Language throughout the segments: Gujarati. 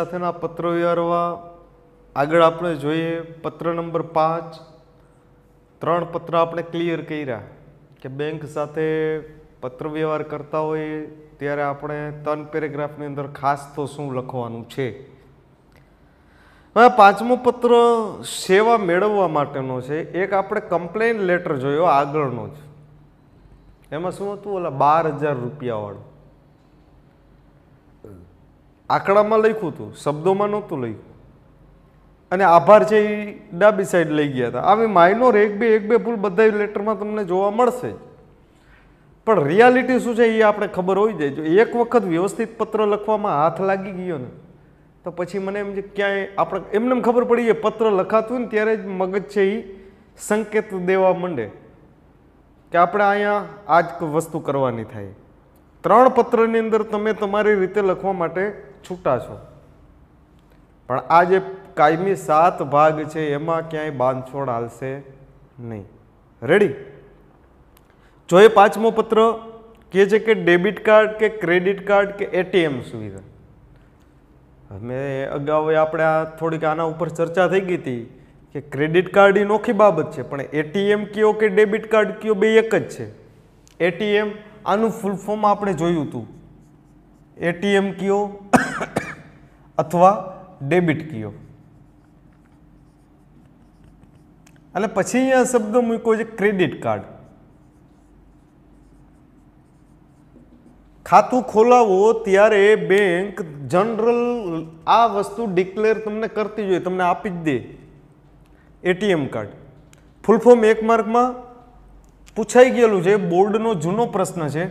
સાથેના પત્ર વ્યવહારવા આગળ આપણે જોઈએ પત્ર નંબર પાંચ ત્રણ પત્ર આપણે ક્લિયર કર્યા કે બેંક સાથે પત્ર વ્યવહાર કરતા હોઈએ ત્યારે આપણે ત્રણ પેરેગ્રાફની અંદર ખાસ તો શું લખવાનું છે હવે પાંચમો પત્ર સેવા મેળવવા માટેનો છે એક આપણે કમ્પ્લેન લેટર જોયો આગળનો જ એમાં શું હતું ઓલા બાર હજાર રૂપિયાવાળું આંકડામાં લખ્યું હતું શબ્દોમાં નહોતું લખ્યું અને આભાર છે એ ડાબી સાઈડ લઈ ગયા હતા આવી માઇનોર એક બે એક બે ભૂલ બધા લેટરમાં તમને જોવા મળશે પણ રિયાલિટી શું છે એ આપણે ખબર હોવી જાય જો એક વખત વ્યવસ્થિત પત્ર લખવામાં હાથ લાગી ગયો ને તો પછી મને એમ છે ક્યાંય આપણે એમને ખબર પડી કે પત્ર લખાતું ને ત્યારે જ મગજ છે એ સંકેત દેવા માંડે કે આપણે અહીંયા આ જ વસ્તુ કરવાની થાય ત્રણ પત્રની અંદર તમે તમારી રીતે લખવા માટે છૂટા છો પણ આ જે કાયમી સાત ભાગ છે એમાં ક્યાંય બાંધછોડ હાલશે નહીં રેડી જો એ પાંચમો પત્ર કહે છે કે ડેબિટ કાર્ડ કે ક્રેડિટ કાર્ડ કે એટીએમ સુવિધા અમે અગાઉ આપણે આ થોડીક આના ઉપર ચર્ચા થઈ ગઈ હતી કે ક્રેડિટ કાર્ડ એ નોખી બાબત છે પણ એટીએમ કયો કે ડેબિટ કાર્ડ કયો બે એક જ છે એટીએમ આનું ફૂલ ફોર્મ આપણે જોયું હતું એટીએમ કયો અથવા ડેબિટ કયો એટલે પછી અહીંયા શબ્દ મૂક્યો છે ક્રેડિટ કાર્ડ ખાતું ખોલાવો ત્યારે બેંક જનરલ આ વસ્તુ ડિક્લેર તમને કરતી જોઈએ તમને આપી જ દે એટીએમ કાર્ડ ફૂલ ફોર્મ એક માર્કમાં પૂછાઈ ગયેલું છે બોર્ડનો જૂનો પ્રશ્ન છે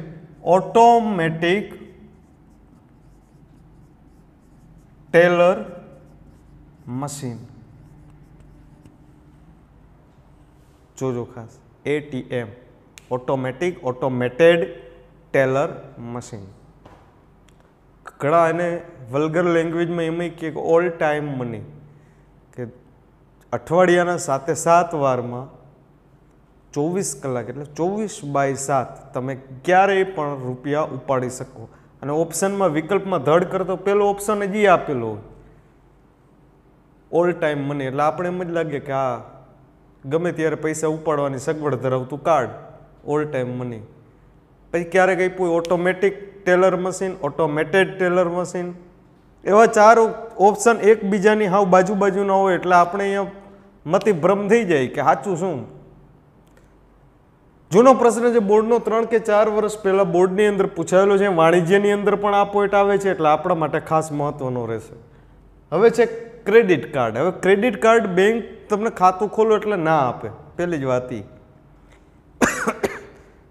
ઓટોમેટિક ટેલર મશીન જોજો ખાસ ATM automatic automated teller machine ઘણા એને વલ્ગર લેંગ્વેજમાં એમાં કે ઓલ ટાઈમ મની કે અઠવાડિયાના સાતે સાત વારમાં ચોવીસ કલાક એટલે ચોવીસ બાય સાત તમે ક્યારેય પણ રૂપિયા ઉપાડી શકો અને ઓપ્શનમાં વિકલ્પમાં ધડ કરતો પેલો ઓપ્શન જ એ આપેલો ઓલ ટાઈમ મને એટલે આપણે એમ જ લાગે કે આ ગમે ત્યારે પૈસા ઉપાડવાની સગવડ ધરાવતું કાર્ડ ઓલ ટાઈમ મને પછી ક્યારેક આપ્યું automatic teller machine automated teller machine એવા ચાર ઓપ્શન એકબીજાની હાવ બાજુ બાજુના હોય એટલે આપણે અહીંયા મતિ ભ્રમ થઈ જાય કે સાચું શું જૂનો પ્રશ્ન જે બોર્ડનો ત્રણ કે ચાર વર્ષ પહેલાં બોર્ડની અંદર પૂછાયેલો છે વાણિજ્યની અંદર પણ આ પોઈન્ટ આવે છે એટલે આપણા માટે ખાસ મહત્ત્વનો રહેશે હવે છે ક્રેડિટ કાર્ડ હવે ક્રેડિટ કાર્ડ બેંક તમને ખાતું ખોલો એટલે ના આપે પહેલી જ વાત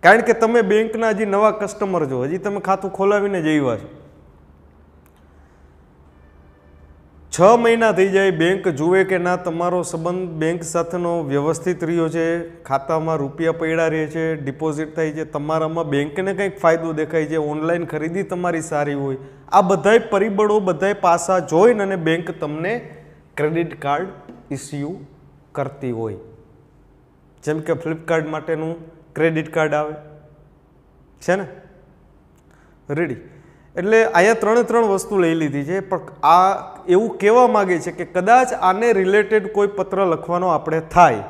કારણ કે તમે બેંકના હજી નવા કસ્ટમર છો હજી તમે ખાતું ખોલાવીને જ આવ્યા છો છ મહિના થઈ જાય બેંક જુએ કે ના તમારો સંબંધ બેંક સાથેનો વ્યવસ્થિત રહ્યો છે ખાતામાં રૂપિયા પડ્યા રહે છે ડિપોઝિટ થાય છે તમારામાં બેંકને કંઈક ફાયદો દેખાય છે ઓનલાઈન ખરીદી તમારી સારી હોય આ બધાય પરિબળો બધાય પાસા જોઈને અને બેંક તમને ક્રેડિટ કાર્ડ ઇસ્યુ કરતી હોય જેમ કે ફ્લિપકાર્ટ માટેનું ક્રેડિટ કાર્ડ આવે છે ને રેડી એટલે અહીંયા ત્રણે ત્રણ વસ્તુ લઈ લીધી છે પણ આ એવું કહેવા માગે છે કે કદાચ આને રિલેટેડ કોઈ પત્ર લખવાનો આપણે થાય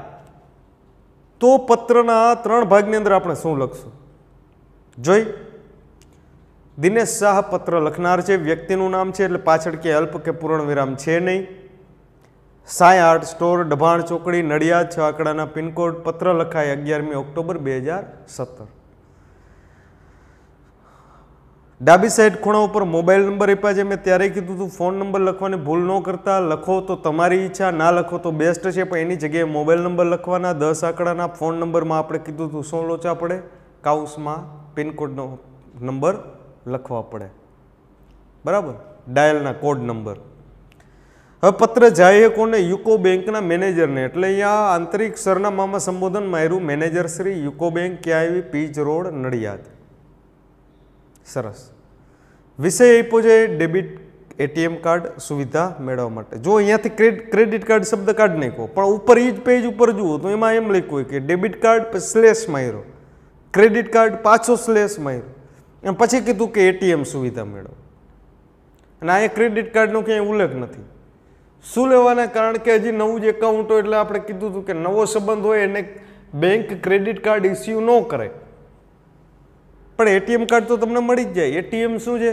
તો પત્રના ત્રણ ભાગની અંદર આપણે શું લખશું જોઈ દિનેશ શાહ પત્ર લખનાર છે વ્યક્તિનું નામ છે એટલે પાછળ કે અલ્પ કે પૂર્ણ વિરામ છે નહીં સાય આર્ટ સ્ટોર ડભાણ ચોકડી નડિયાદ છ આંકડાના પિનકોડ પત્ર લખાય અગિયારમી ઓક્ટોબર બે હજાર સત્તર ડાબી સાઈડ ખૂણા ઉપર મોબાઈલ નંબર આપ્યા છે મેં ત્યારે કીધું હતું ફોન નંબર લખવાની ભૂલ ન કરતા લખો તો તમારી ઈચ્છા ના લખો તો બેસ્ટ છે પણ એની જગ્યાએ મોબાઈલ નંબર લખવાના દસ આંકડાના ફોન નંબરમાં આપણે કીધું હતું શું લોચા પડે કાઉસમાં પિનકોડનો નંબર લખવા પડે બરાબર ડાયલના કોડ નંબર હવે પત્ર કોને યુકો બેંકના મેનેજરને એટલે અહીંયા આંતરિક સરનામામાં સંબોધન માર્યું મેનેજર શ્રી યુકો બેંક ક્યાં આવી પીચ રોડ નડિયાદ સરસ વિષય આપ્યો છે ડેબિટ એટીએમ કાર્ડ સુવિધા મેળવવા માટે જો અહીંયાથી ક્રેડિટ કાર્ડ શબ્દ કાર્ડ નાખો પણ ઉપર એ જ પેજ ઉપર જુઓ તો એમાં એમ લખ્યું હોય કે ડેબિટ કાર્ડ સ્લેશ માર્યો ક્રેડિટ કાર્ડ પાછો સ્લેશ માર્યો એમ પછી કીધું કે એટીએમ સુવિધા મેળવો અને આ ક્રેડિટ કાર્ડનો ક્યાંય ઉલ્લેખ નથી શું લેવાના કારણ કે હજી નવું જ એકાઉન્ટ હોય એટલે આપણે કીધું હતું કે નવો સંબંધ હોય એને બેંક ક્રેડિટ કાર્ડ ઇસ્યુ ન કરે પણ એટીએમ કાર્ડ તો તમને મળી જ જાય એટીએમ શું છે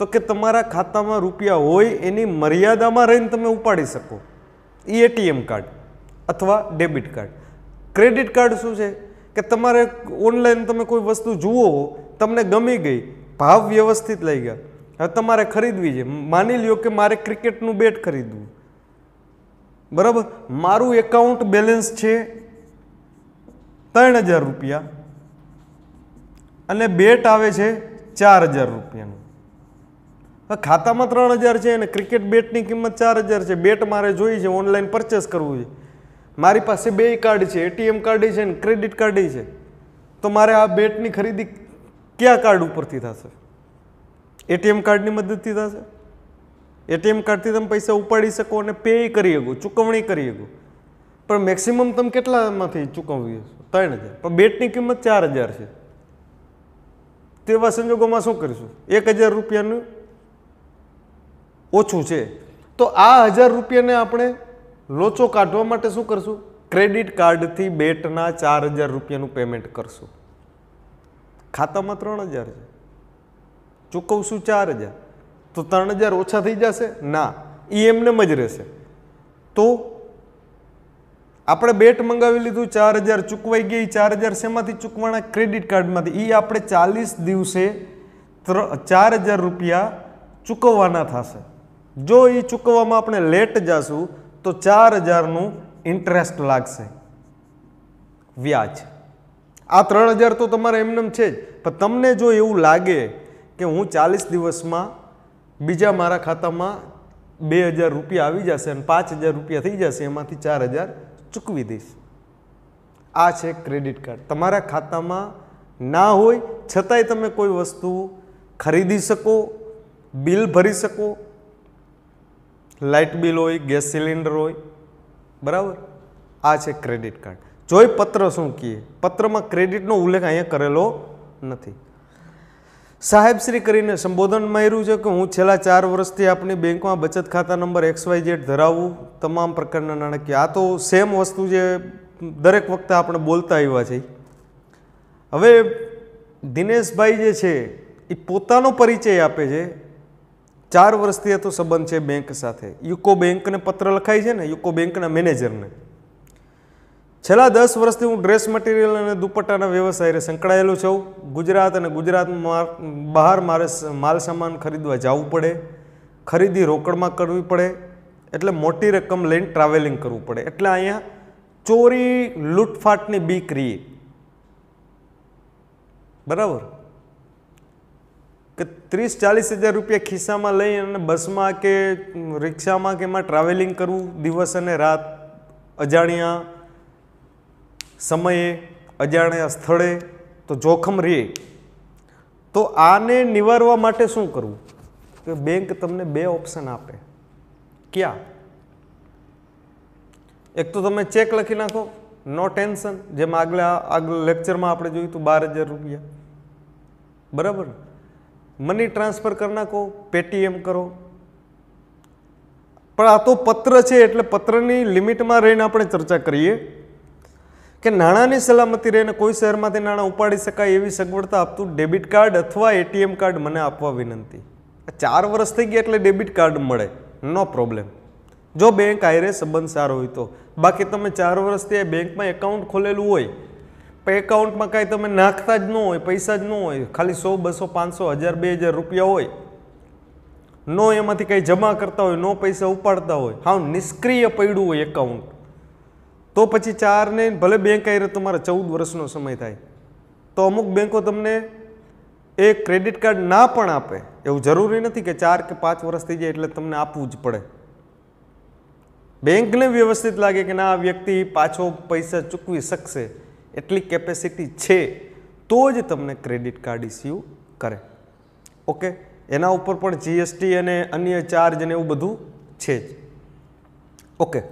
તો કે તમારા ખાતામાં રૂપિયા હોય એની મર્યાદામાં રહીને તમે ઉપાડી શકો એ એટીએમ કાર્ડ અથવા ડેબિટ કાર્ડ ક્રેડિટ કાર્ડ શું છે કે તમારે ઓનલાઈન તમે કોઈ વસ્તુ જુઓ તમને ગમી ગઈ ભાવ વ્યવસ્થિત લઈ ગયા હવે તમારે ખરીદવી છે માની લ્યો કે મારે ક્રિકેટનું બેટ ખરીદવું બરાબર મારું એકાઉન્ટ બેલેન્સ છે ત્રણ હજાર રૂપિયા અને બેટ આવે છે ચાર હજાર રૂપિયાનું ખાતામાં ત્રણ હજાર છે અને ક્રિકેટ બેટની કિંમત ચાર હજાર છે બેટ મારે જોઈ છે ઓનલાઈન પરચેસ કરવું છે મારી પાસે બે કાર્ડ છે એટીએમ કાર્ડ છે અને ક્રેડિટ કાર્ડ છે તો મારે આ બેટની ખરીદી કયા કાર્ડ ઉપરથી થશે એટીએમ કાર્ડની મદદથી થશે એટીએમ કાર્ડથી તમે પૈસા ઉપાડી શકો અને પે કરી શકો ચૂકવણી કરી શકો પણ મેક્સિમમ તમે કેટલામાંથી ચૂકવવી ત્રણ હજાર પણ બેટની કિંમત ચાર હજાર છે તેવા સંજોગોમાં શું કરીશું એક હજાર રૂપિયાનું ઓછું છે તો આ હજાર રૂપિયાને આપણે લોચો કાઢવા માટે શું કરશું ક્રેડિટ કાર્ડથી બેટના ચાર હજાર રૂપિયાનું પેમેન્ટ કરશું ખાતામાં ત્રણ હજાર છે ચૂકવશું ચાર હજાર તો ત્રણ હજાર ઓછા થઈ જશે ના એ એમનેમ જ રહેશે તો આપણે બેટ મંગાવી લીધું ચાર હજાર ચૂકવાઈ ગઈ ચાર હજાર શેમાંથી ચૂકવાના ક્રેડિટ કાર્ડમાંથી એ આપણે ચાલીસ દિવસે ચાર હજાર રૂપિયા ચૂકવવાના થશે જો એ ચૂકવવામાં આપણે લેટ જશું તો ચાર હજારનું ઇન્ટરેસ્ટ લાગશે વ્યાજ આ ત્રણ હજાર તો તમારે એમનેમ છે જ પણ તમને જો એવું લાગે કે હું ચાલીસ દિવસમાં બીજા મારા ખાતામાં બે હજાર રૂપિયા આવી જશે અને પાંચ હજાર રૂપિયા થઈ જશે એમાંથી ચાર હજાર ચૂકવી દઈશ આ છે ક્રેડિટ કાર્ડ તમારા ખાતામાં ના હોય છતાંય તમે કોઈ વસ્તુ ખરીદી શકો બિલ ભરી શકો લાઇટ બિલ હોય ગેસ સિલિન્ડર હોય બરાબર આ છે ક્રેડિટ કાર્ડ જોઈ પત્ર શું કહે પત્રમાં ક્રેડિટનો ઉલ્લેખ અહીંયા કરેલો નથી સાહેબશ્રી કરીને સંબોધન માર્યું છે કે હું છેલ્લા ચાર વર્ષથી આપની બેંકમાં બચત ખાતા નંબર એક્સ વાય ઝેડ ધરાવું તમામ પ્રકારના નાણાકીય આ તો સેમ વસ્તુ જે દરેક વખતે આપણે બોલતા આવ્યા છે હવે દિનેશભાઈ જે છે એ પોતાનો પરિચય આપે છે ચાર વર્ષથી એ તો સંબંધ છે બેંક સાથે યુકો બેંકને પત્ર લખાય છે ને યુકો બેંકના મેનેજરને છેલ્લા દસ વર્ષથી હું ડ્રેસ મટીરિયલ અને દુપટ્ટાના વ્યવસાયે સંકળાયેલો છું ગુજરાત અને ગુજરાતમાં બહાર મારે માલ સામાન ખરીદવા જવું પડે ખરીદી રોકડમાં કરવી પડે એટલે મોટી રકમ લઈને ટ્રાવેલિંગ કરવું પડે એટલે અહીંયા ચોરી લૂંટફાટની બીક રહીએ બરાબર કે ત્રીસ ચાલીસ હજાર રૂપિયા ખિસ્સામાં લઈ અને બસમાં કે રિક્ષામાં કે એમાં ટ્રાવેલિંગ કરવું દિવસ અને રાત અજાણ્યા સમયે અજાણ્યા સ્થળે તો જોખમ રહે તો આને નિવારવા માટે શું કરવું કે બેંક તમને બે ઓપ્શન આપે ક્યાં એક તો તમે ચેક લખી નાખો નો ટેન્શન જેમ આગલા આગલા લેક્ચરમાં આપણે જોયું હતું બાર હજાર રૂપિયા બરાબર મની ટ્રાન્સફર કરી નાખો પેટીએમ કરો પણ આ તો પત્ર છે એટલે પત્રની લિમિટમાં રહીને આપણે ચર્ચા કરીએ કે નાણાંની સલામતી રહીને કોઈ શહેરમાંથી નાણાં ઉપાડી શકાય એવી સગવડતા આપતું ડેબિટ કાર્ડ અથવા એટીએમ કાર્ડ મને આપવા વિનંતી ચાર વર્ષ થઈ ગયા એટલે ડેબિટ કાર્ડ મળે નો પ્રોબ્લેમ જો બેંક આયરે સંબંધ સારો હોય તો બાકી તમે ચાર વર્ષથી બેંકમાં એકાઉન્ટ ખોલેલું હોય પણ એકાઉન્ટમાં કાંઈ તમે નાખતા જ ન હોય પૈસા જ ન હોય ખાલી સો બસો પાંચસો હજાર બે હજાર રૂપિયા હોય નો એમાંથી કંઈ જમા કરતા હોય નો પૈસા ઉપાડતા હોય હા નિષ્ક્રિય પડ્યું હોય એકાઉન્ટ તો પછી ચારને ભલે બેંક આવી રહ્યો તમારે ચૌદ વર્ષનો સમય થાય તો અમુક બેંકો તમને એ ક્રેડિટ કાર્ડ ના પણ આપે એવું જરૂરી નથી કે ચાર કે પાંચ વર્ષ થઈ જાય એટલે તમને આપવું જ પડે બેંકને વ્યવસ્થિત લાગે કે ના આ વ્યક્તિ પાછો પૈસા ચૂકવી શકશે એટલી કેપેસિટી છે તો જ તમને ક્રેડિટ કાર્ડ ઇસ્યુ કરે ઓકે એના ઉપર પણ જીએસટી અને અન્ય ચાર્જ અને એવું બધું છે જ ઓકે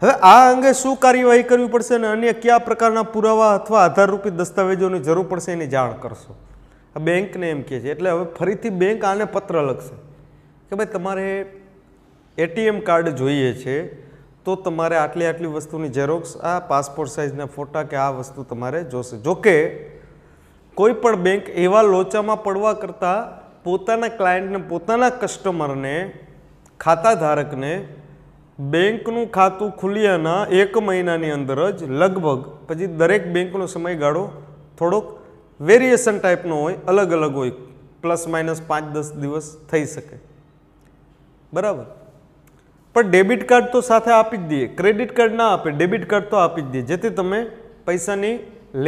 હવે આ અંગે શું કાર્યવાહી કરવી પડશે અને અન્ય કયા પ્રકારના પુરાવા અથવા આધારરૂપી દસ્તાવેજોની જરૂર પડશે એની જાણ કરશો આ બેંકને એમ કહે છે એટલે હવે ફરીથી બેંક આને પત્ર લખશે કે ભાઈ તમારે એટીએમ કાર્ડ જોઈએ છે તો તમારે આટલી આટલી વસ્તુની ઝેરોક્સ આ પાસપોર્ટ સાઇઝના ફોટા કે આ વસ્તુ તમારે જોશે જોકે કોઈ પણ બેંક એવા લોચામાં પડવા કરતાં પોતાના ક્લાયન્ટને પોતાના કસ્ટમરને ખાતાધારકને બેંકનું ખાતું ખુલ્યાના એક મહિનાની અંદર જ લગભગ પછી દરેક બેંકનો સમયગાળો થોડોક વેરિએશન ટાઈપનો હોય અલગ અલગ હોય પ્લસ માઇનસ પાંચ દસ દિવસ થઈ શકે બરાબર પણ ડેબિટ કાર્ડ તો સાથે આપી જ દઈએ ક્રેડિટ કાર્ડ ના આપે ડેબિટ કાર્ડ તો આપી જ દઈએ જેથી તમે પૈસાની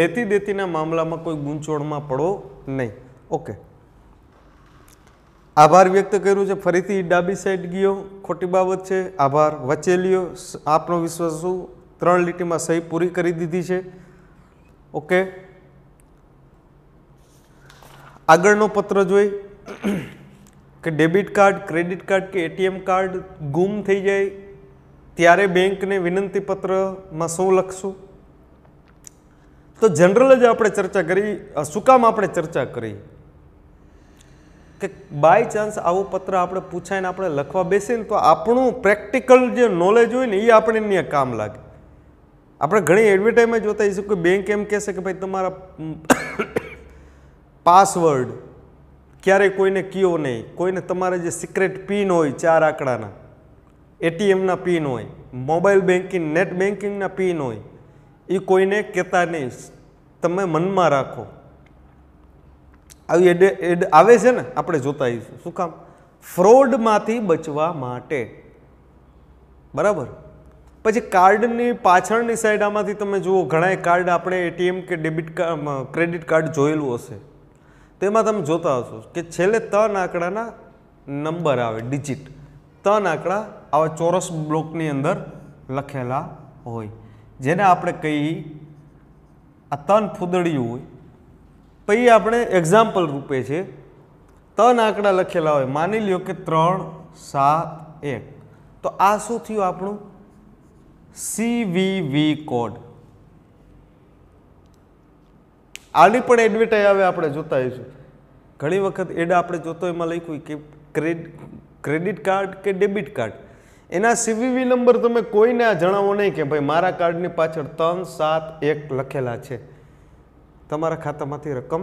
લેતી દેતીના મામલામાં કોઈ ગૂંચવણમાં પડો નહીં ઓકે આભાર વ્યક્ત કર્યું છે ફરીથી ડાબી સાઈડ ગયો ખોટી બાબત છે આભાર વચ્ચે લ્યો આપનો વિશ્વાસ શું ત્રણ લીટીમાં સહી પૂરી કરી દીધી છે ઓકે આગળનો પત્ર જોઈ કે ડેબિટ કાર્ડ ક્રેડિટ કાર્ડ કે એટીએમ કાર્ડ ગુમ થઈ જાય ત્યારે બેંકને વિનંતી પત્રમાં શું લખશું તો જનરલ જ આપણે ચર્ચા કરી શું કામ આપણે ચર્ચા કરી કે બાય ચાન્સ આવો પત્ર આપણે પૂછાઈને આપણે લખવા બેસીને તો આપણું પ્રેક્ટિકલ જે નોલેજ હોય ને એ આપણે ત્યાં કામ લાગે આપણે ઘણી એડવર્ટાઇઝમાં જોતા હોઈશું કે બેંક એમ કહેશે કે ભાઈ તમારા પાસવર્ડ ક્યારેય કોઈને કયો નહીં કોઈને તમારે જે સિક્રેટ પિન હોય ચાર આંકડાના એટીએમના પિન હોય મોબાઈલ બેન્કિંગ નેટ બેન્કિંગના પિન હોય એ કોઈને કહેતા નહીં તમે મનમાં રાખો આવી એડ એડ આવે છે ને આપણે જોતા આવીશું શું કામ ફ્રોડમાંથી બચવા માટે બરાબર પછી કાર્ડની પાછળની સાઈડ આમાંથી તમે જુઓ ઘણાય કાર્ડ આપણે એટીએમ કે ડેબિટ કાર્ડ ક્રેડિટ કાર્ડ જોયેલું હશે તેમાં તમે જોતા હશો કે છેલ્લે ત્રણ આંકડાના નંબર આવે ડિજિટ ત્રણ આંકડા આવા ચોરસ બ્લોકની અંદર લખેલા હોય જેને આપણે કહી આ ત્રણ ફૂદડીયું હોય પછી આપણે એક્ઝામ્પલ રૂપે છે ત્રણ આંકડા લખેલા હોય માની લ્યો કે ત્રણ સાત એક તો આ શું થયું આપણું સીવીવી કોડ આની પણ એડવર્ટાઈઝ આવે આપણે જોતા હોઈશું ઘણી વખત એડ આપણે જોતો એમાં લખ્યું કે ક્રેડિટ કાર્ડ કે ડેબિટ કાર્ડ એના સીવીવી નંબર તમે કોઈને આ જણાવો નહીં કે ભાઈ મારા કાર્ડની પાછળ ત્રણ સાત એક લખેલા છે તમારા ખાતામાંથી રકમ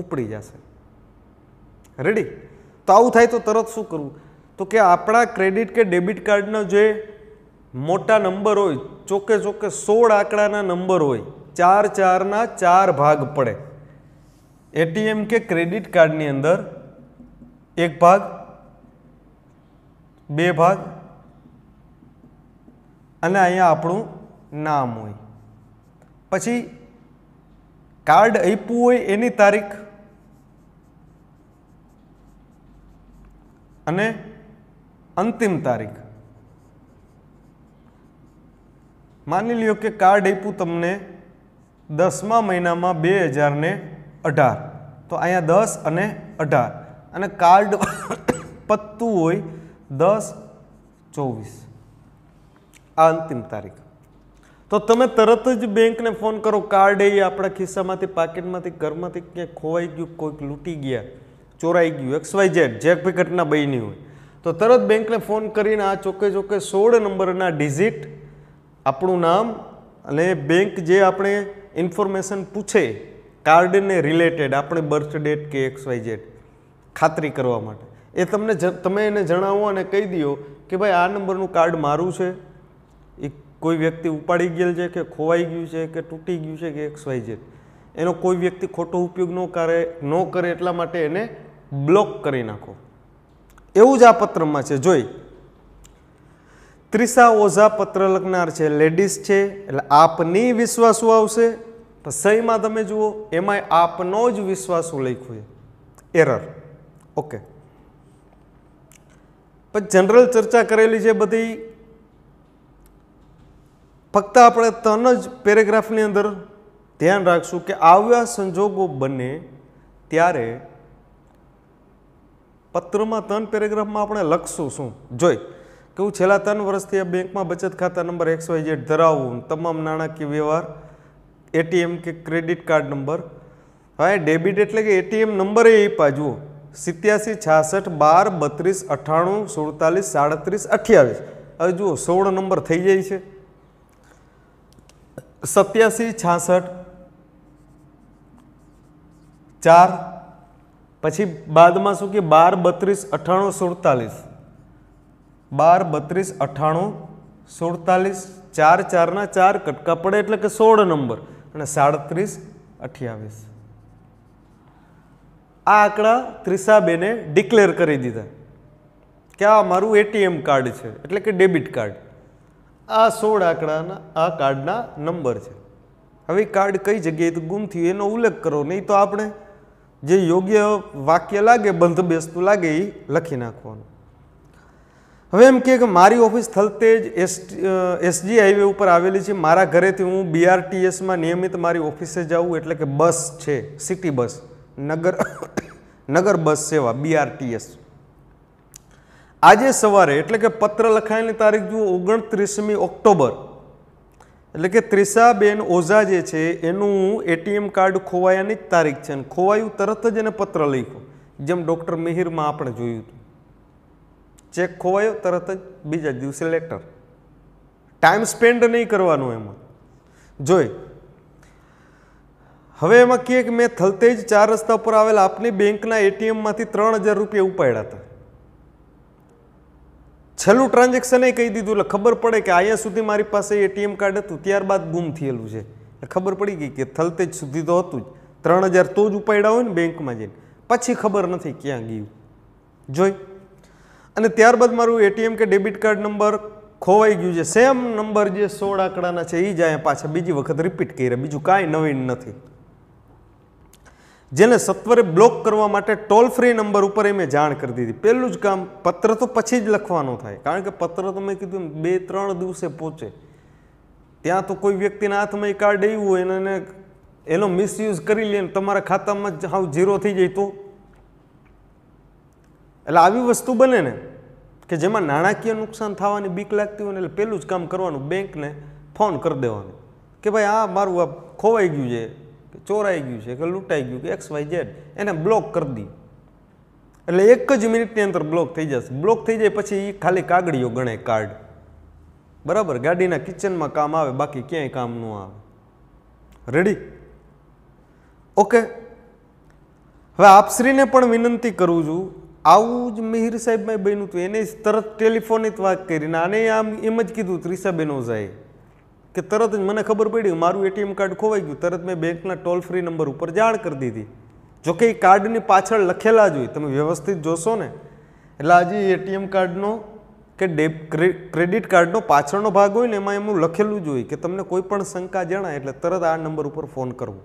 ઉપડી જશે રેડી તો આવું થાય તો તરત શું કરવું તો કે આપણા ક્રેડિટ કે ડેબિટ કાર્ડના જે મોટા નંબર હોય ચોકે ચોકે સોળ આંકડાના નંબર હોય ચાર ચારના ચાર ભાગ પડે એટીએમ કે ક્રેડિટ કાર્ડની અંદર એક ભાગ બે ભાગ અને અહીંયા આપણું નામ હોય પછી કાર્ડ આપ્યું હોય એની તારીખ અને અંતિમ તારીખ માની લ્યો કે કાર્ડ આપ્યું તમને દસમા મહિનામાં બે હજારને અઢાર તો અહીંયા દસ અને અઢાર અને કાર્ડ પત્તું હોય દસ ચોવીસ આ અંતિમ તારીખ તો તમે તરત જ બેંકને ફોન કરો કાર્ડ એ આપણા ખિસ્સામાંથી પાકેટમાંથી ઘરમાંથી ક્યાંક ખોવાઈ ગયું કોઈક લૂંટી ગયા ચોરાઈ ગયું એક્સ વાય ઝેડ જે બી ઘટના બની હોય તો તરત બેંકને ફોન કરીને આ ચોકે ચોકે સોળ નંબરના ડિઝિટ આપણું નામ અને બેંક જે આપણે ઇન્ફોર્મેશન પૂછે કાર્ડને રિલેટેડ આપણે બર્થ ડેટ કે એક્સ વાય ઝેડ ખાતરી કરવા માટે એ તમને તમે એને જણાવો અને કહી દો કે ભાઈ આ નંબરનું કાર્ડ મારું છે એ કોઈ વ્યક્તિ ઉપાડી ગયેલ છે કે ખોવાઈ ગયું છે કે તૂટી ગયું છે કે એક વાય ઝેડ એનો કોઈ વ્યક્તિ ખોટો ઉપયોગ ન કરે ન કરે એટલા માટે એને બ્લોક કરી નાખો એવું જ આ પત્રમાં છે જોઈ ત્રીસા ઓઝા પત્ર લખનાર છે લેડીઝ છે એટલે આપની વિશ્વાસુ આવશે સહીમાં તમે જુઓ એમાંય આપનો જ વિશ્વાસુ લખ્યું છે એરર ઓકે પછી જનરલ ચર્ચા કરેલી છે બધી ફક્ત આપણે ત્રણ જ પેરેગ્રાફની અંદર ધ્યાન રાખશું કે આવ્યા સંજોગો બને ત્યારે પત્રમાં ત્રણ પેરેગ્રાફમાં આપણે લખશું શું જોઈ કે હું છેલ્લા ત્રણ વર્ષથી આ બેંકમાં બચત ખાતા નંબર એકસો એજેટ ધરાવું તમામ નાણાકીય વ્યવહાર એટીએમ કે ક્રેડિટ કાર્ડ નંબર હા એ ડેબિટ એટલે કે એટીએમ નંબર એ જુઓ સિત્યાસી છાસઠ બાર બત્રીસ અઠ્ઠાણું સુડતાલીસ સાડત્રીસ અઠ્યાવીસ હવે જુઓ સોળ નંબર થઈ જાય છે સત્યાસી છાસઠ ચાર પછી બાદમાં શું કે બાર બત્રીસ અઠ્ઠાણું સુડતાલીસ બાર બત્રીસ અઠ્ઠાણું સુડતાલીસ ચાર ચારના ચાર કટકા પડે એટલે કે સોળ નંબર અને સાડત્રીસ અઠ્યાવીસ આ આંકડા ત્રિસાબેને ડિક્લેર કરી દીધા કે આ મારું એટીએમ કાર્ડ છે એટલે કે ડેબિટ કાર્ડ આ સોળ આંકડાના આ કાર્ડના નંબર છે હવે કાર્ડ કઈ જગ્યાએ ગુમ થયું એનો ઉલ્લેખ કરો નહીં તો આપણે જે યોગ્ય વાક્ય લાગે બંધ બેસતું લાગે એ લખી નાખવાનું હવે એમ કે મારી office Thaltej S SG highway ઉપર આવેલી છે મારા ઘરેથી હું બીઆરટીએસમાં નિયમિત મારી ઓફિસે જાઉં એટલે કે બસ છે સિટી બસ નગર નગર બસ સેવા બીઆરટીએસ આજે સવારે એટલે કે પત્ર લખાયેલી તારીખ જુઓ ઓગણત્રીસમી ઓક્ટોબર એટલે કે ત્રિષાબેન ઓઝા જે છે એનું એટીએમ કાર્ડ ખોવાયાની જ તારીખ છે અને ખોવાયું તરત જ એને પત્ર લખ્યો જેમ ડૉક્ટર મિહિરમાં આપણે જોયું હતું ચેક ખોવાયો તરત જ બીજા દિવસે લેટર ટાઈમ સ્પેન્ડ નહીં કરવાનો એમાં જોઈ હવે એમાં કહે કે મેં થલતેજ ચાર રસ્તા પર આવેલા આપની બેંકના એટીએમમાંથી ત્રણ હજાર રૂપિયા ઉપાડ્યા હતા છેલ્લું ટ્રાન્ઝેક્શન એ કહી દીધું એટલે ખબર પડે કે અહીંયા સુધી મારી પાસે એટીએમ કાર્ડ હતું ત્યારબાદ ગુમ થયેલું છે એટલે ખબર પડી ગઈ કે થલતેજ સુધી તો હતું જ ત્રણ હજાર તો જ ઉપાડ્યા હોય ને બેંકમાં જઈને પછી ખબર નથી ક્યાં ગયું જોઈ અને ત્યારબાદ મારું એટીએમ કે ડેબિટ કાર્ડ નંબર ખોવાઈ ગયું છે સેમ નંબર જે સોળ આંકડાના છે એ જ અહીંયા પાછા બીજી વખત રિપીટ કર્યા બીજું કાંઈ નવીન નથી જેને સત્વરે બ્લોક કરવા માટે ટોલ ફ્રી નંબર ઉપર એ મેં જાણ કરી દીધી પહેલું જ કામ પત્ર તો પછી જ લખવાનો થાય કારણ કે પત્ર તો મેં કીધું બે ત્રણ દિવસે પહોંચે ત્યાં તો કોઈ વ્યક્તિના હાથમાં એ કાર્ડ આવ્યું હોય એને એનો મિસયુઝ કરી લે તમારા ખાતામાં જ હાવ ઝીરો થઈ જાય તો એટલે આવી વસ્તુ બને ને કે જેમાં નાણાકીય નુકસાન થવાની બીક લાગતી હોય ને એટલે પહેલું જ કામ કરવાનું બેંકને ફોન કરી દેવાનું કે ભાઈ આ મારું આ ખોવાઈ ગયું છે ચોરાઈ ગયું છે કે લૂંટાઈ ગયું કે એક્સ વાય ઝેડ એને બ્લોક કરી દી એટલે એક જ મિનિટની અંદર બ્લોક થઈ જશે બ્લોક થઈ જાય પછી એ ખાલી કાગળીઓ ગણે કાર્ડ બરાબર ગાડીના કિચનમાં કામ આવે બાકી ક્યાંય કામ ન આવે રેડી ઓકે હવે આપશ્રીને પણ વિનંતી કરું છું આવું જ મિહિર સાહેબમાં બન્યું હતું એને તરત ટેલિફોનની જ વાત કરીને આને આમ એમ જ કીધું ત્રિસાબેનો જાય કે તરત જ મને ખબર પડી મારું એટીએમ કાર્ડ ખોવાઈ ગયું તરત મેં બેંકના ટોલ ફ્રી નંબર ઉપર જાણ કરી દીધી જોકે એ કાર્ડની પાછળ લખેલા જ હોય તમે વ્યવસ્થિત જોશો ને એટલે આજે એટીએમ કાર્ડનો કે ડેબ ક્રેડિટ કાર્ડનો પાછળનો ભાગ હોય ને એમાં એમનું લખેલું જ હોય કે તમને કોઈ પણ શંકા જણાય એટલે તરત આ નંબર ઉપર ફોન કરવો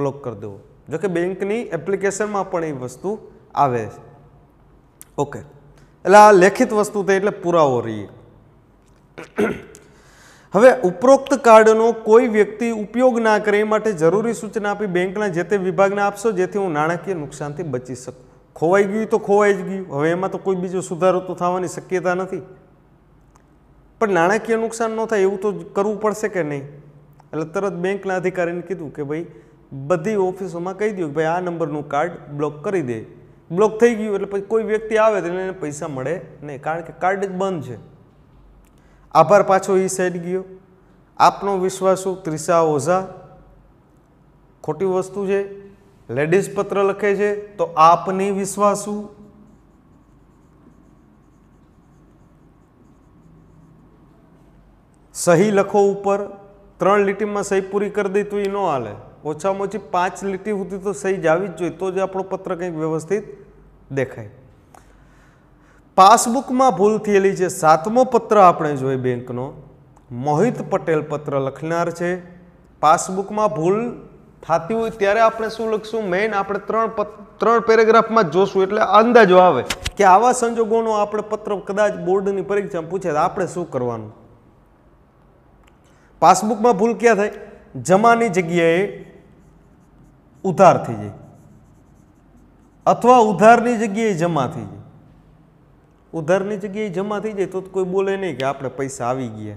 બ્લોક કરી દેવો જોકે બેંકની એપ્લિકેશનમાં પણ એ વસ્તુ આવે છે ઓકે એટલે આ લેખિત વસ્તુ થઈ એટલે પુરાવો રહીએ હવે ઉપરોક્ત કાર્ડનો કોઈ વ્યક્તિ ઉપયોગ ના કરે એ માટે જરૂરી સૂચના આપી બેંકના જે તે વિભાગને આપશો જેથી હું નાણાકીય નુકસાનથી બચી શકું ખોવાઈ ગયું તો ખોવાઈ જ ગયું હવે એમાં તો કોઈ બીજો સુધારો તો થવાની શક્યતા નથી પણ નાણાકીય નુકસાન ન થાય એવું તો કરવું પડશે કે નહીં એટલે તરત બેંકના અધિકારીને કીધું કે ભાઈ બધી ઓફિસોમાં કહી દઉં કે ભાઈ આ નંબરનું કાર્ડ બ્લોક કરી દે બ્લોક થઈ ગયું એટલે પછી કોઈ વ્યક્તિ આવે તો એને પૈસા મળે નહીં કારણ કે કાર્ડ જ બંધ છે આભાર પાછો એ સાઈડ ગયો આપનો વિશ્વાસ શું ત્રિષા ઓઝા ખોટી વસ્તુ છે લેડીઝ પત્ર લખે છે તો આપની વિશ્વાસુ સહી લખો ઉપર ત્રણ લીટીમાં સહી પૂરી કરી દઈ તો એ ન હાલે ઓછામાં ઓછી પાંચ લીટી સુધી તો સહી જ આવી જ જોઈએ તો જ આપણો પત્ર કંઈક વ્યવસ્થિત દેખાય પાસબુકમાં ભૂલ થયેલી છે સાતમો પત્ર આપણે જોઈએ બેંકનો મોહિત પટેલ પત્ર લખનાર છે પાસબુકમાં ભૂલ થતી હોય ત્યારે આપણે શું લખશું મેઇન આપણે ત્રણ ત્રણ પેરેગ્રાફમાં જ જોશું એટલે અંદાજો આવે કે આવા સંજોગોનો આપણે પત્ર કદાચ બોર્ડની પરીક્ષામાં પૂછે આપણે શું કરવાનું પાસબુકમાં ભૂલ ક્યાં થાય જમાની જગ્યાએ ઉધાર થઈ જાય અથવા ઉધારની જગ્યાએ જમા થઈ ઉધારની જગ્યાએ જમા થઈ જાય તો કોઈ બોલે નહીં કે આપણે પૈસા આવી ગયા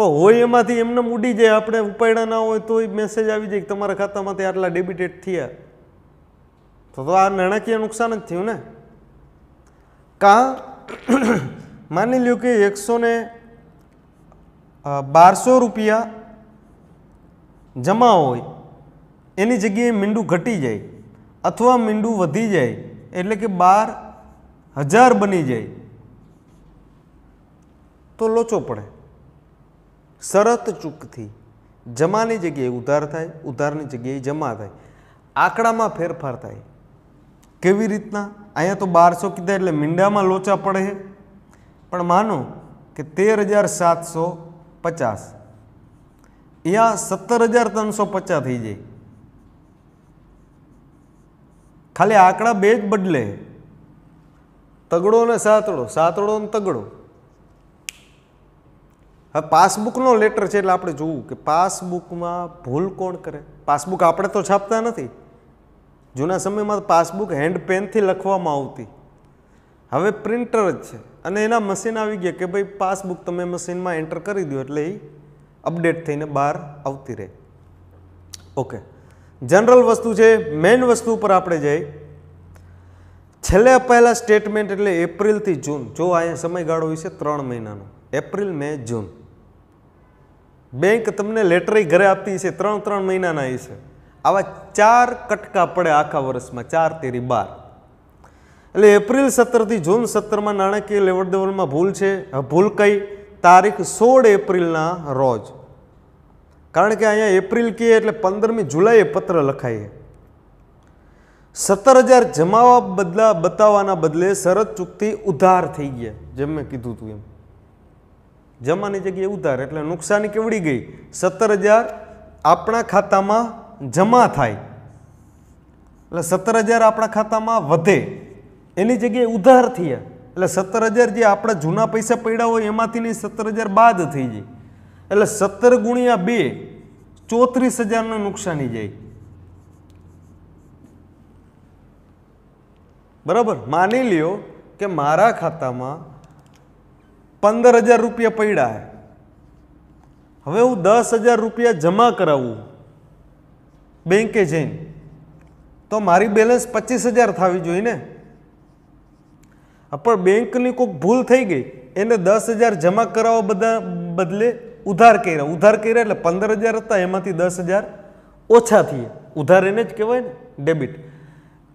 પણ હોય એમાંથી એમને ઉડી જાય આપણે ઉપાડ્યા ના હોય તોય મેસેજ આવી જાય કે તમારા ખાતામાંથી આટલા ડેબિટેડ થયા તો તો આ નાણાકીય નુકસાન જ થયું ને કાં માની લ્યો કે એકસો ને બારસો રૂપિયા જમા હોય એની જગ્યાએ મીંડું ઘટી જાય અથવા મીંડું વધી જાય એટલે કે બાર હજાર બની જાય તો લોચો પડે શરત ચૂકથી જમાની જગ્યાએ ઉધાર થાય ઉધારની જગ્યાએ જમા થાય આંકડામાં ફેરફાર થાય કેવી રીતના અહીંયા તો બારસો કીધા એટલે મીંડામાં લોચા પડે પણ માનો કે તેર હજાર સાતસો પચાસ અહીંયા સત્તર હજાર ત્રણસો પચાસ થઈ જાય ખાલી આંકડા બે જ બદલે તગડો ને સાતડો સાતડો ને તગડો હવે પાસબુકનો લેટર છે એટલે આપણે જોવું કે પાસબુકમાં ભૂલ કોણ કરે પાસબુક આપણે તો છાપતા નથી જૂના સમયમાં પાસબુક હેન્ડ પેનથી લખવામાં આવતી હવે પ્રિન્ટર જ છે અને એના મશીન આવી ગયા કે ભાઈ પાસબુક તમે મશીનમાં એન્ટર કરી દો એટલે એ અપડેટ થઈને બહાર આવતી રહે ઓકે જનરલ વસ્તુ છે મેઇન વસ્તુ ઉપર આપણે જઈએ છેલ્લે અપાયેલા સ્ટેટમેન્ટ એટલે એપ્રિલથી જૂન જો અહીંયા સમયગાળો વિશે ત્રણ મહિનાનો એપ્રિલ મે જૂન બેંક તમને લેટરી ઘરે આપતી છે ત્રણ ત્રણ મહિનાના હશે આવા ચાર કટકા પડે આખા વર્ષમાં ચાર તેરી બાર એટલે એપ્રિલ સત્તરથી જૂન સત્તરમાં નાણાકીય લેવડ દેવડમાં ભૂલ છે ભૂલ કઈ તારીખ સોળ એપ્રિલના રોજ કારણ કે અહીંયા એપ્રિલ કહીએ એટલે પંદરમી જુલાઈએ પત્ર લખાઈએ સત્તર હજાર જમાવા બદલા બતાવવાના બદલે શરત ચૂકતી ઉધાર થઈ ગયા જેમ મેં કીધું હતું એમ જમાની જગ્યાએ ઉધાર એટલે નુકસાની કેવડી ગઈ સત્તર હજાર આપણા ખાતામાં જમા થાય એટલે સત્તર હજાર આપણા ખાતામાં વધે એની જગ્યાએ ઉધાર થયા એટલે સત્તર હજાર જે આપણા જૂના પૈસા પડ્યા હોય એમાંથી નહીં સત્તર હજાર બાદ થઈ જાય એટલે સત્તર ગુણ્યા બે ચોત્રીસ હજારનું નુકસાની જાય બરાબર માની લ્યો કે મારા ખાતામાં પંદર હજાર રૂપિયા પડ્યા હવે હું દસ હજાર રૂપિયા જમા કરાવું બેંકે જઈને તો મારી બેલેન્સ પચીસ હજાર થવી જોઈએ ને પણ બેંકની કોઈક ભૂલ થઈ ગઈ એને દસ હજાર જમા કરાવવા બધા બદલે ઉધાર કર્યા ઉધાર કર્યા એટલે પંદર હજાર હતા એમાંથી દસ હજાર ઓછા થઈએ ઉધાર એને જ કહેવાય ને ડેબિટ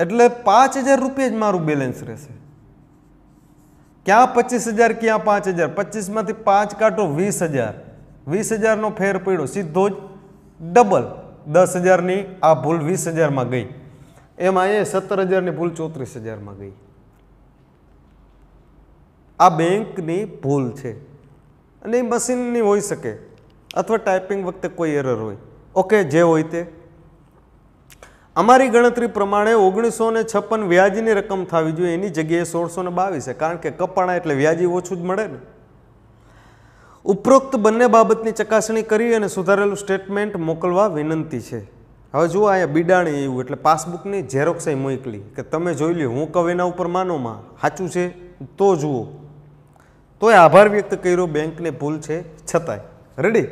એટલે પાંચ હજાર રૂપિયા જ મારું બેલેન્સ રહેશે ક્યાં પચીસ હજાર ક્યાં પાંચ હજાર પચીસમાંથી પાંચ કાઢો વીસ હજાર વીસ હજારનો ફેર પડ્યો સીધો જ ડબલ દસ હજારની આ ભૂલ વીસ હજારમાં ગઈ એમાં એ સત્તર હજારની ભૂલ ચોત્રીસ હજારમાં ગઈ આ બેંકની ભૂલ છે અને એ મશીનની હોઈ શકે અથવા ટાઈપિંગ વખતે કોઈ એરર હોય ઓકે જે હોય તે અમારી ગણતરી પ્રમાણે ઓગણીસો ને છપ્પન વ્યાજની રકમ થવી જોઈએ એની જગ્યાએ સોળસો ને બાવીસ કારણ કે કપાણા એટલે વ્યાજી ઓછું જ મળે ને ઉપરોક્ત બંને બાબતની ચકાસણી કરી અને સુધારેલું સ્ટેટમેન્ટ મોકલવા વિનંતી છે હવે જુઓ અહીંયા બિડાણી એવું એટલે પાસબુકની ઝેરોક્સ મોકલી કે તમે જોઈ લ્યો હું કહું એના ઉપર માનોમાં સાચું છે તો જુઓ તોય આભાર વ્યક્ત કર્યો બેંકને ભૂલ છે છતાંય રેડી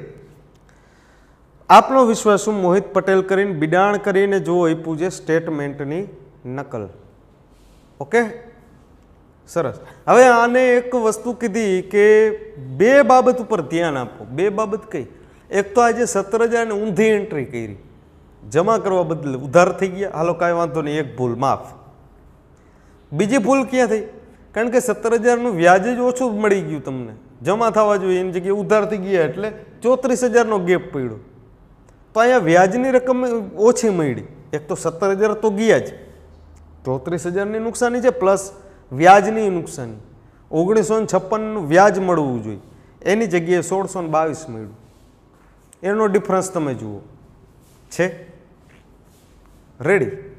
આપનો વિશ્વાસ હું મોહિત પટેલ કરીને બિડાણ કરીને જો આપ્યું છે સ્ટેટમેન્ટની નકલ ઓકે સરસ હવે આને એક વસ્તુ કીધી કે બે બાબત ઉપર ધ્યાન આપો બે બાબત કઈ એક તો આજે સત્તર હજારને ઊંધી એન્ટ્રી કરી જમા કરવા બદલે ઉધાર થઈ ગયા હાલો કાંઈ વાંધો નહીં એક ભૂલ માફ બીજી ભૂલ ક્યાં થઈ કારણ કે સત્તર હજારનું વ્યાજ જ ઓછું મળી ગયું તમને જમા થવા જોઈએ એની જગ્યાએ ઉધાર થઈ ગયા એટલે ચોત્રીસ હજારનો ગેપ પડ્યો તો અહીંયા વ્યાજની રકમ ઓછી મળી એક તો સત્તર હજાર તો ગયા જ ચોત્રીસ હજારની નુકસાની છે પ્લસ વ્યાજની નુકસાની ઓગણીસો ને છપ્પનનું વ્યાજ મળવું જોઈએ એની જગ્યાએ સોળસો ને બાવીસ મળ્યું એનો ડિફરન્સ તમે જુઓ છે રેડી